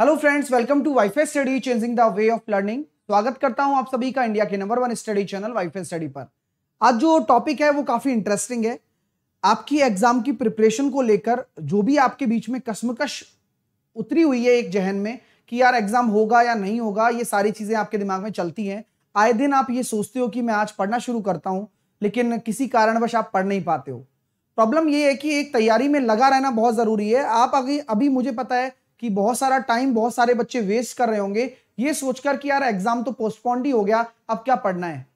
hello friends welcome to WiFi Study changing the way of learning स्वागत करता हूं आप सभी का इंडिया के number one study channel WiFi Study पर आज जो टॉपिक है वो काफी इंटरेस्टिंग है आपकी एग्जाम की प्रिपरेशन को लेकर जो भी आपके बीच में कश्मकश उतरी हुई है एक जहन में कि यार एग्जाम होगा या नहीं होगा ये सारी चीजें आपके दिमाग में चलती हैं आए दिन आप ये सोचते हो कि मैं आज पढ़ना शुरू करता हूँ लेकिन किसी कारणवश आप पढ़ नहीं पाते हो प्रॉब्लम ये है कि एक तैयारी में लगा रहना बहुत जरूरी है आप अभी अभी मुझे पता है कि बहुत सारा टाइम बहुत सारे बच्चे वेस्ट कर रहे होंगे ये सोचकर कि यार एग्जाम तो पोस्टपोन्ड ही हो गया अब क्या पढ़ना है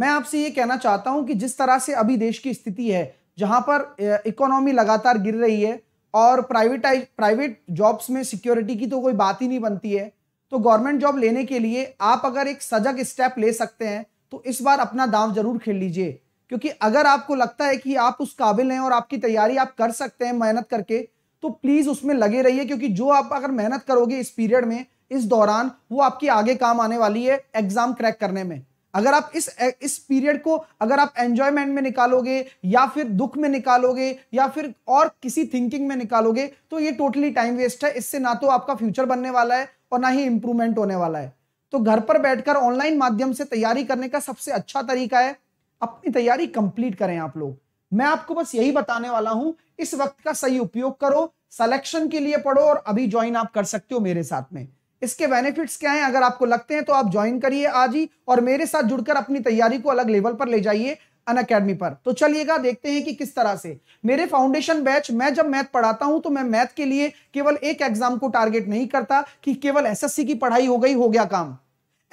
मैं आपसे ये कहना चाहता हूं कि जिस तरह से अभी देश की स्थिति है जहां पर इकोनॉमी लगातार गिर रही है और प्राइवेटाइज प्राइवेट जॉब्स में सिक्योरिटी की तो कोई बात ही नहीं बनती है तो गवर्नमेंट जॉब लेने के लिए आप अगर एक सजग स्टेप ले सकते हैं तो इस बार अपना दाव जरूर खेल लीजिए क्योंकि अगर आपको लगता है कि आप उस काबिल हैं और आपकी तैयारी आप कर सकते हैं मेहनत करके तो प्लीज उसमें लगे रहिए क्योंकि जो आप अगर मेहनत करोगे इस पीरियड में इस दौरान वो आपकी आगे काम आने वाली है एग्जाम क्रैक करने में अगर आप इस इस पीरियड को अगर आप एंजॉयमेंट में निकालोगे या फिर दुख में निकालोगे या फिर और किसी थिंकिंग में निकालोगे तो ये टोटली टाइम वेस्ट है इससे ना तो आपका फ्यूचर बनने वाला है और ना ही इंप्रूवमेंट होने वाला है तो घर पर बैठकर ऑनलाइन माध्यम से तैयारी करने का सबसे अच्छा तरीका है अपनी तैयारी कंप्लीट करें आप लोग मैं आपको बस यही बताने वाला हूं इस वक्त का सही उपयोग करो सिलेक्शन के लिए पढ़ो और अभी ज्वाइन आप कर सकते हो मेरे साथ में इसके बेनिफिट्स क्या हैं अगर आपको लगते हैं तो आप ज्वाइन करिए आज ही और मेरे साथ जुड़कर अपनी तैयारी को अलग लेवल पर ले जाइए अन अकेडमी पर तो चलिएगा देखते हैं कि किस तरह से मेरे फाउंडेशन बैच मैं जब मैथ पढ़ाता हूं तो मैं मैथ के लिए केवल एक एग्जाम को टारगेट नहीं करता कि केवल एस की पढ़ाई हो गई हो गया काम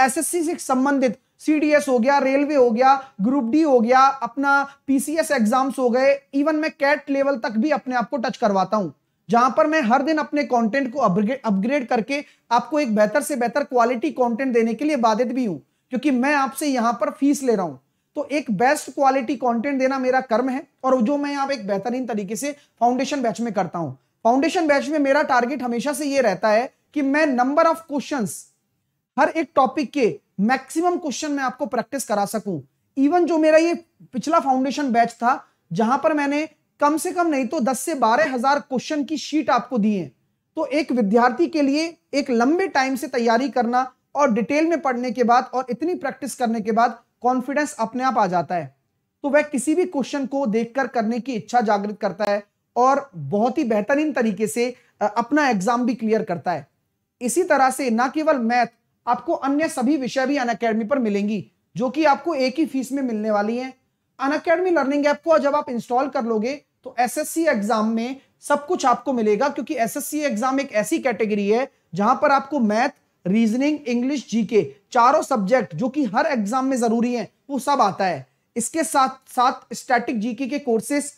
एस से संबंधित सीडीएस हो गया रेलवे हो गया ग्रुप डी हो गया अपना पीसीएस एग्जाम्स हो गए इवन मैं कैट लेवल तक भी अपने आप को टच करवाता हूं जहां पर मैं हर दिन अपने कंटेंट को अपग्रेड करके आपको एक बेहतर से बेहतर क्वालिटी कंटेंट देने के लिए बाधित भी हूं क्योंकि मैं आपसे यहां पर फीस ले रहा हूं तो एक बेस्ट क्वालिटी कॉन्टेंट देना मेरा कर्म है और जो मैं आप एक बेहतरीन तरीके से फाउंडेशन बैच में करता हूं फाउंडेशन बैच में मेरा टारगेट हमेशा से ये रहता है कि मैं नंबर ऑफ क्वेश्चन हर एक टॉपिक के मैक्सिमम क्वेश्चन मैं आपको प्रैक्टिस करा सकूं इवन जो मेरा ये पिछला फाउंडेशन बैच था जहां पर मैंने कम से कम नहीं तो दस से बारह हजार क्वेश्चन की शीट आपको दी है तो एक विद्यार्थी के लिए एक लंबे टाइम से तैयारी करना और डिटेल में पढ़ने के बाद और इतनी प्रैक्टिस करने के बाद कॉन्फिडेंस अपने आप आ जाता है तो वह किसी भी क्वेश्चन को देखकर करने की इच्छा जागृत करता है और बहुत ही बेहतरीन तरीके से अपना एग्जाम भी क्लियर करता है इसी तरह से ना केवल मैथ आपको अन्य सभी विषय भी अन अकेडमी पर मिलेंगी जो कि आपको एक ही फीस में मिलने वाली है अन अकेडमी लर्निंग ऐप को जब आप इंस्टॉल कर लोगे तो एसएससी एग्जाम में सब कुछ आपको मिलेगा क्योंकि एसएससी एग्जाम एक ऐसी कैटेगरी है जहां पर आपको मैथ रीजनिंग इंग्लिश जीके चारों सब्जेक्ट जो कि हर एग्जाम में जरूरी है वो सब आता है इसके साथ साथ स्टैटिक जीके के कोर्सेस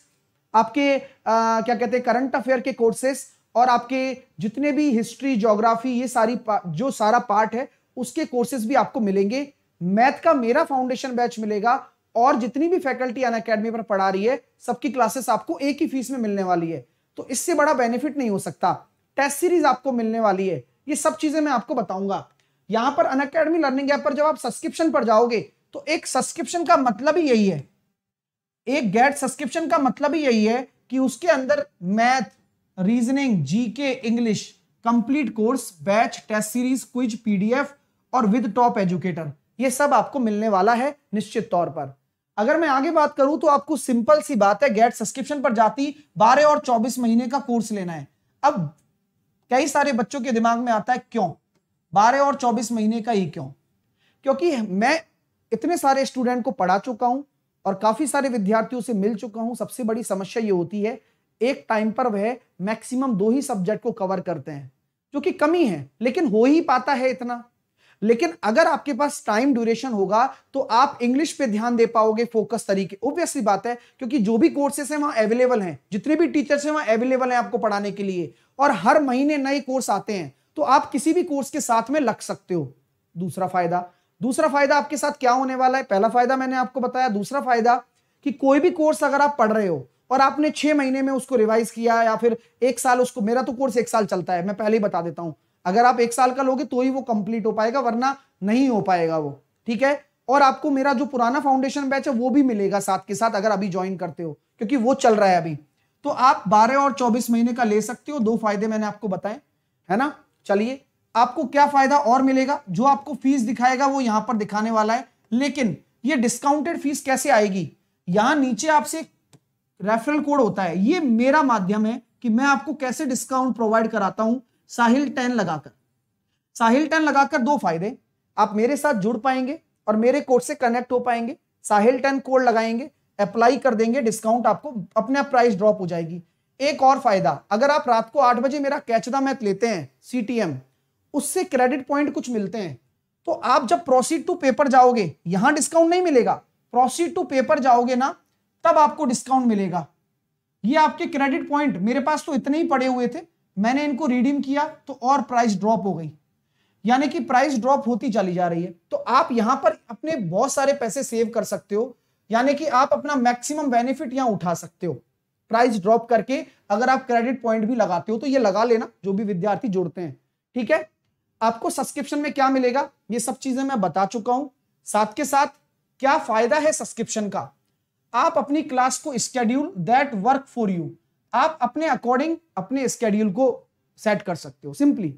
आपके आ, क्या कहते हैं करंट अफेयर के कोर्सेस और आपके जितने भी हिस्ट्री ज्योग्राफी ये सारी जो सारा पार्ट है उसके कोर्सेज भी आपको मिलेंगे मैथ का मेरा फाउंडेशन बैच मिलेगा और जितनी भी फैकल्टी अन अकेडमी पर पढ़ा रही है सबकी क्लासेस आपको एक ही फीस में मिलने वाली है तो इससे बड़ा बेनिफिट नहीं हो सकता टेस्ट सीरीज आपको मिलने वाली है ये सब चीजें मैं आपको बताऊंगा यहां पर अन अकेडमी लर्निंग ऐप पर जब आप सब्सक्रिप्शन पर जाओगे तो एक सब्सक्रिप्शन का मतलब ही यही है एक गेट सब्सक्रिप्शन का मतलब ही यही है कि उसके अंदर math reasoning GK English complete course batch test series quiz PDF और विद टॉप एजुकेटर ये सब आपको मिलने वाला है निश्चित तौर पर अगर मैं आगे बात करूं तो आपको सिंपल सी बात है गेट सब्सक्रिप्शन पर जाती बारह और चौबीस महीने का कोर्स लेना है अब कई सारे बच्चों के दिमाग में आता है क्यों बारह और चौबीस महीने का ही क्यों क्योंकि मैं इतने सारे स्टूडेंट को पढ़ा चुका हूं और काफी सारे विद्यार्थियों से मिल चुका हूं सबसे बड़ी समस्या ये होती है एक टाइम पर वह मैक्सिमम दो ही सब्जेक्ट को कवर करते हैं जो कि कमी है लेकिन हो ही पाता है इतना लेकिन अगर आपके पास टाइम ड्यूरेशन होगा तो आप इंग्लिश पे ध्यान दे पाओगे फोकस तरीके ऑब्वियसली बात है क्योंकि जो भी कोर्सेस हैं वहां अवेलेबल हैं जितने भी टीचर्स हैं वहां अवेलेबल हैं आपको पढ़ाने के लिए और हर महीने नए कोर्स आते हैं तो आप किसी भी कोर्स के साथ में लग सकते हो दूसरा फायदा दूसरा फायदा आपके साथ क्या होने वाला है पहला फायदा मैंने आपको बताया दूसरा फायदा कि कोई भी कोर्स अगर आप पढ़ रहे हो और आपने छह महीने में उसको रिवाइज किया या फिर एक साल उसको मेरा तो कोर्स एक साल चलता है मैं पहले ही बता देता हूं अगर आप एक साल का लोगे तो ही वो कंप्लीट हो पाएगा वरना नहीं हो पाएगा वो ठीक है और आपको मेरा जो पुराना फाउंडेशन बैच है वो भी मिलेगा साथ के साथ अगर अभी ज्वाइन करते हो क्योंकि वो चल रहा है अभी तो आप 12 और 24 महीने का ले सकते हो दो फायदे मैंने आपको बताए है ना चलिए आपको क्या फायदा और मिलेगा जो आपको फीस दिखाएगा वो यहां पर दिखाने वाला है लेकिन ये डिस्काउंटेड फीस कैसे आएगी यहां नीचे आपसे रेफरल कोड होता है ये मेरा माध्यम है कि मैं आपको कैसे डिस्काउंट प्रोवाइड कराता हूं साहिल टेन लगाकर साहिल टेन लगाकर दो फायदे आप मेरे साथ जुड़ पाएंगे और मेरे कोड से कनेक्ट हो पाएंगे साहिल टेन कोड लगाएंगे अप्लाई कर देंगे डिस्काउंट आपको अपने आप प्राइस ड्रॉप हो जाएगी एक और फायदा अगर आप रात को आठ बजे मेरा कैच द मैथ लेते हैं सीटीएम उससे क्रेडिट पॉइंट कुछ मिलते हैं तो आप जब प्रोसीड टू पेपर जाओगे यहां डिस्काउंट नहीं मिलेगा प्रोसीड टू पेपर जाओगे ना तब आपको डिस्काउंट मिलेगा ये आपके क्रेडिट पॉइंट मेरे पास तो इतने ही पड़े हुए थे मैंने इनको रिडीम किया तो और प्राइस ड्रॉप हो गई यानी कि प्राइस ड्रॉप होती चली जा रही है तो आप यहां पर अपने बहुत सारे पैसे सेव कर सकते हो यानी कि आप अपना मैक्सिमम बेनिफिट यहां उठा सकते हो प्राइस ड्रॉप करके अगर आप क्रेडिट पॉइंट भी लगाते हो तो ये लगा लेना जो भी विद्यार्थी जोड़ते हैं ठीक है आपको सब्सक्रिप्शन में क्या मिलेगा ये सब चीजें मैं बता चुका हूं साथ के साथ क्या फायदा है सब्सक्रिप्शन का आप अपनी क्लास को schedule that work for you आप अपने अकॉर्डिंग अपने स्केड्यूल को सेट कर सकते हो सिंपली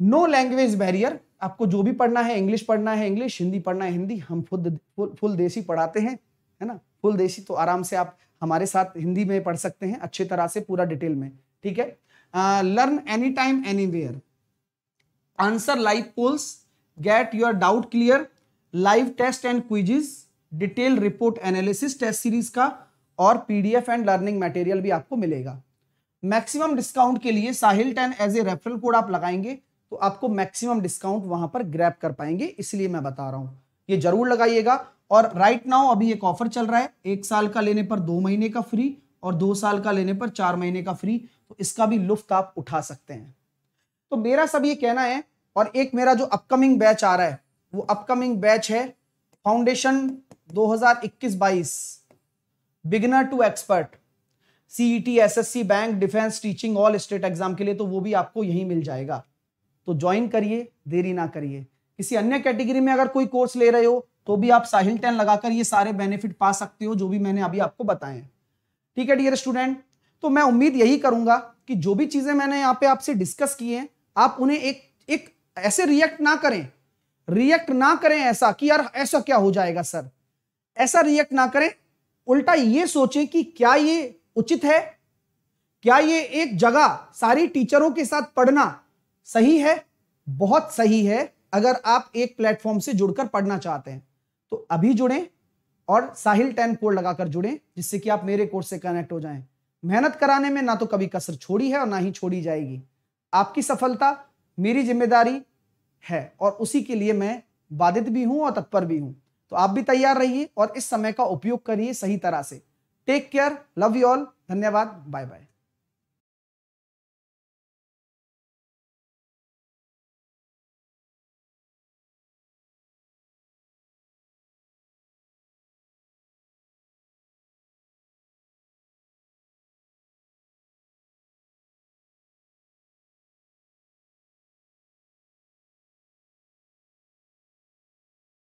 नो लैंग्वेज बैरियर आपको जो भी पढ़ना है इंग्लिश पढ़ना है इंग्लिश हिंदी पढ़ना है हिंदी हम खुद फुल, फुल देसी पढ़ाते हैं है ना फुल देसी तो आराम से आप हमारे साथ हिंदी में पढ़ सकते हैं अच्छे तरह से पूरा डिटेल में ठीक है learn any time anywhere answer live polls get your doubt clear live test and quizzes detail report analysis test series का और पीडीएफ एंड लर्निंग मटेरियल भी आपको मिलेगा मैक्सिमम डिस्काउंट के लिए Sahil ten as a referral code आप लगाएंगे तो आपको मैक्सिमम डिस्काउंट वहां पर ग्रैप कर पाएंगे इसलिए मैं बता रहा हूं ये जरूर लगाइएगा और राइट नाउ अभी एक ऑफर चल रहा है एक साल का लेने पर दो महीने का फ्री और दो साल का लेने पर चार महीने का फ्री तो इसका भी लुफ्त आप उठा सकते हैं तो मेरा सब ये कहना है और एक मेरा जो अपकमिंग बैच आ रहा है वो अपकमिंग बैच है foundation 2021-22 beginner to expert CET SSC e bank defence teaching all state exam के लिए तो वो भी आपको यही मिल जाएगा तो ज्वाइन करिए देरी ना करिए किसी अन्य कैटेगरी में अगर कोई कोर्स ले रहे हो तो भी आप साहिल टेन लगाकर ये सारे बेनिफिट पा सकते हो जो भी मैंने अभी आपको बताए ठीक है डियर स्टूडेंट तो मैं उम्मीद यही करूंगा कि जो भी चीजें मैंने यहाँ पे आपसे डिस्कस की हैं आप उन्हें एक एक ऐसे रिएक्ट ना करें रिएक्ट ना करें ऐसा कि यार ऐसा क्या हो जाएगा सर ऐसा रिएक्ट ना करें उल्टा ये सोचें कि क्या ये उचित है क्या ये एक जगह सारी टीचरों के साथ पढ़ना सही है बहुत सही है अगर आप एक प्लेटफॉर्म से जुड़कर पढ़ना चाहते हैं तो अभी जुड़ें और साहिल टेन कोड लगाकर जुड़ें जिससे कि आप मेरे कोर्स से कनेक्ट हो जाएं मेहनत कराने में ना तो कभी कसर छोड़ी है और ना ही छोड़ी जाएगी आपकी सफलता मेरी जिम्मेदारी है और उसी के लिए मैं बाधित भी हूं और तत्पर भी हूं तो आप भी तैयार रहिए और इस समय का उपयोग करिए सही तरह से take care love you all धन्यवाद बाय बाय